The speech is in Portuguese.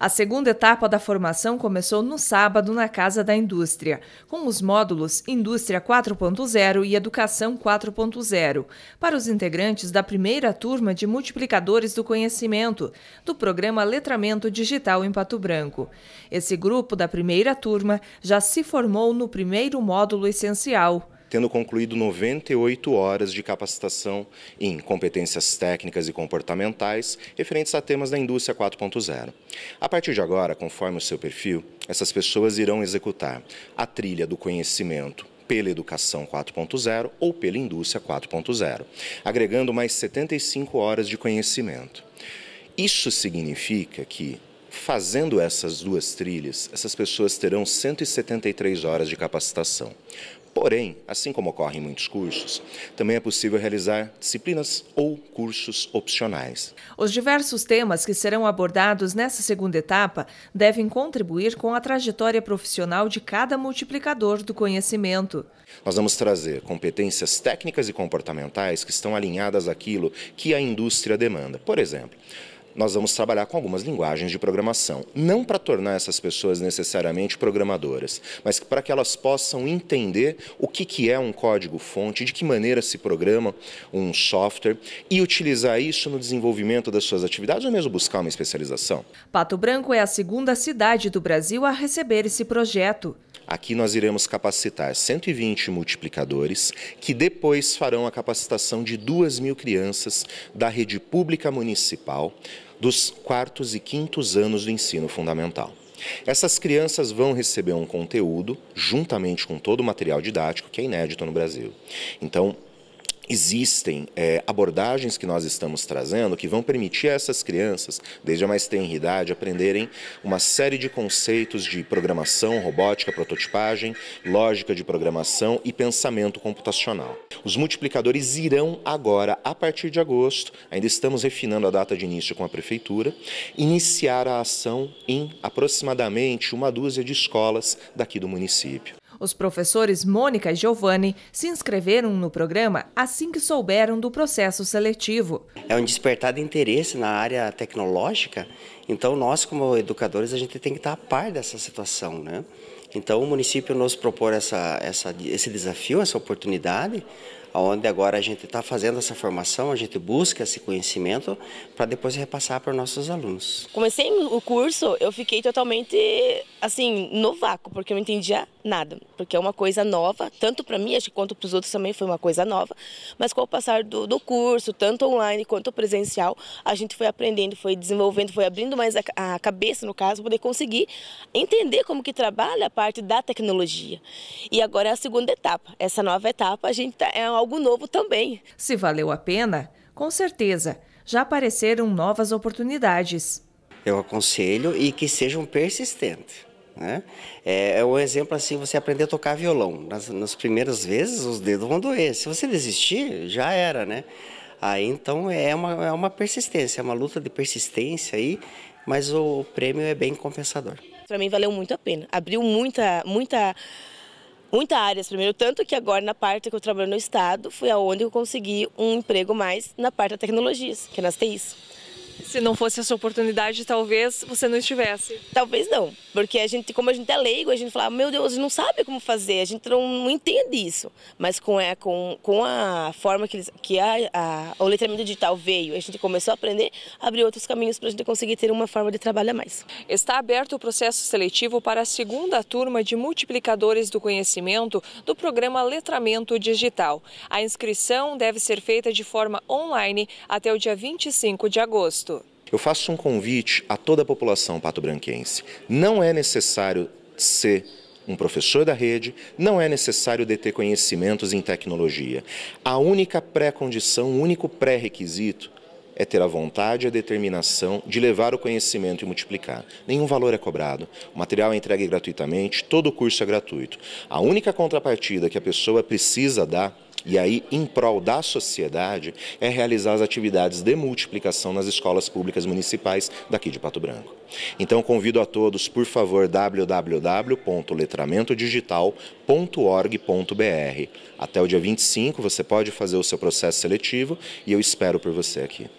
A segunda etapa da formação começou no sábado na Casa da Indústria, com os módulos Indústria 4.0 e Educação 4.0, para os integrantes da primeira turma de multiplicadores do conhecimento do programa Letramento Digital em Pato Branco. Esse grupo da primeira turma já se formou no primeiro módulo essencial tendo concluído 98 horas de capacitação em competências técnicas e comportamentais referentes a temas da indústria 4.0. A partir de agora, conforme o seu perfil, essas pessoas irão executar a trilha do conhecimento pela Educação 4.0 ou pela Indústria 4.0, agregando mais 75 horas de conhecimento. Isso significa que, fazendo essas duas trilhas, essas pessoas terão 173 horas de capacitação. Porém, assim como ocorre em muitos cursos, também é possível realizar disciplinas ou cursos opcionais. Os diversos temas que serão abordados nessa segunda etapa devem contribuir com a trajetória profissional de cada multiplicador do conhecimento. Nós vamos trazer competências técnicas e comportamentais que estão alinhadas àquilo que a indústria demanda. Por exemplo, nós vamos trabalhar com algumas linguagens de programação. Não para tornar essas pessoas necessariamente programadoras, mas para que elas possam entender o que, que é um código-fonte, de que maneira se programa um software e utilizar isso no desenvolvimento das suas atividades ou mesmo buscar uma especialização. Pato Branco é a segunda cidade do Brasil a receber esse projeto. Aqui nós iremos capacitar 120 multiplicadores que depois farão a capacitação de 2 mil crianças da rede pública municipal dos quartos e quintos anos do ensino fundamental. Essas crianças vão receber um conteúdo juntamente com todo o material didático que é inédito no Brasil. Então, existem é, abordagens que nós estamos trazendo que vão permitir a essas crianças, desde a mais tenra idade, aprenderem uma série de conceitos de programação, robótica, prototipagem, lógica de programação e pensamento computacional. Os multiplicadores irão agora, a partir de agosto, ainda estamos refinando a data de início com a Prefeitura, iniciar a ação em aproximadamente uma dúzia de escolas daqui do município. Os professores Mônica e Giovanni se inscreveram no programa assim que souberam do processo seletivo. É um despertar de interesse na área tecnológica, então nós como educadores a gente tem que estar a par dessa situação, né? Então o município nos propor essa, essa, esse desafio, essa oportunidade, onde agora a gente está fazendo essa formação, a gente busca esse conhecimento para depois repassar para os nossos alunos. Comecei o curso, eu fiquei totalmente assim no vácuo, porque eu não entendia nada, porque é uma coisa nova, tanto para mim, acho que quanto para os outros também foi uma coisa nova, mas com o passar do, do, curso, tanto online quanto presencial, a gente foi aprendendo, foi desenvolvendo, foi abrindo mais a, a cabeça, no caso, poder conseguir entender como que trabalha a parte da tecnologia. E agora é a segunda etapa, essa nova etapa, a gente tá, é uma algo novo também. Se valeu a pena, com certeza, já apareceram novas oportunidades. Eu aconselho e que sejam persistentes. Né? É, é, um exemplo assim, você aprender a tocar violão. Nas, nas primeiras vezes os dedos vão doer. Se você desistir, já era, né? Aí então é uma, é uma persistência, é uma luta de persistência aí, mas o prêmio é bem compensador. Para mim valeu muito a pena. Abriu muita, muita muitas áreas primeiro, tanto que agora na parte que eu trabalho no Estado, foi aonde eu consegui um emprego mais na parte da tecnologias, que é nas TIs. Se não fosse essa oportunidade, talvez você não estivesse. Talvez não, porque a gente, como a gente é leigo, a gente fala, ah, meu Deus, a gente não sabe como fazer, a gente não, não entende isso. Mas com, é, com, com a forma que, eles, que a, a, o letramento digital veio, a gente começou a aprender, abriu outros caminhos para a gente conseguir ter uma forma de trabalho mais. Está aberto o processo seletivo para a segunda turma de multiplicadores do conhecimento do programa Letramento Digital. A inscrição deve ser feita de forma online até o dia 25 de agosto. Eu faço um convite a toda a população pato-branquense. Não é necessário ser um professor da rede, não é necessário deter conhecimentos em tecnologia. A única pré-condição, o único pré-requisito é ter a vontade e a determinação de levar o conhecimento e multiplicar. Nenhum valor é cobrado, o material é entregue gratuitamente, todo o curso é gratuito. A única contrapartida que a pessoa precisa dar e aí, em prol da sociedade, é realizar as atividades de multiplicação nas escolas públicas municipais daqui de Pato Branco. Então, convido a todos, por favor, www.letramentodigital.org.br. Até o dia 25 você pode fazer o seu processo seletivo e eu espero por você aqui.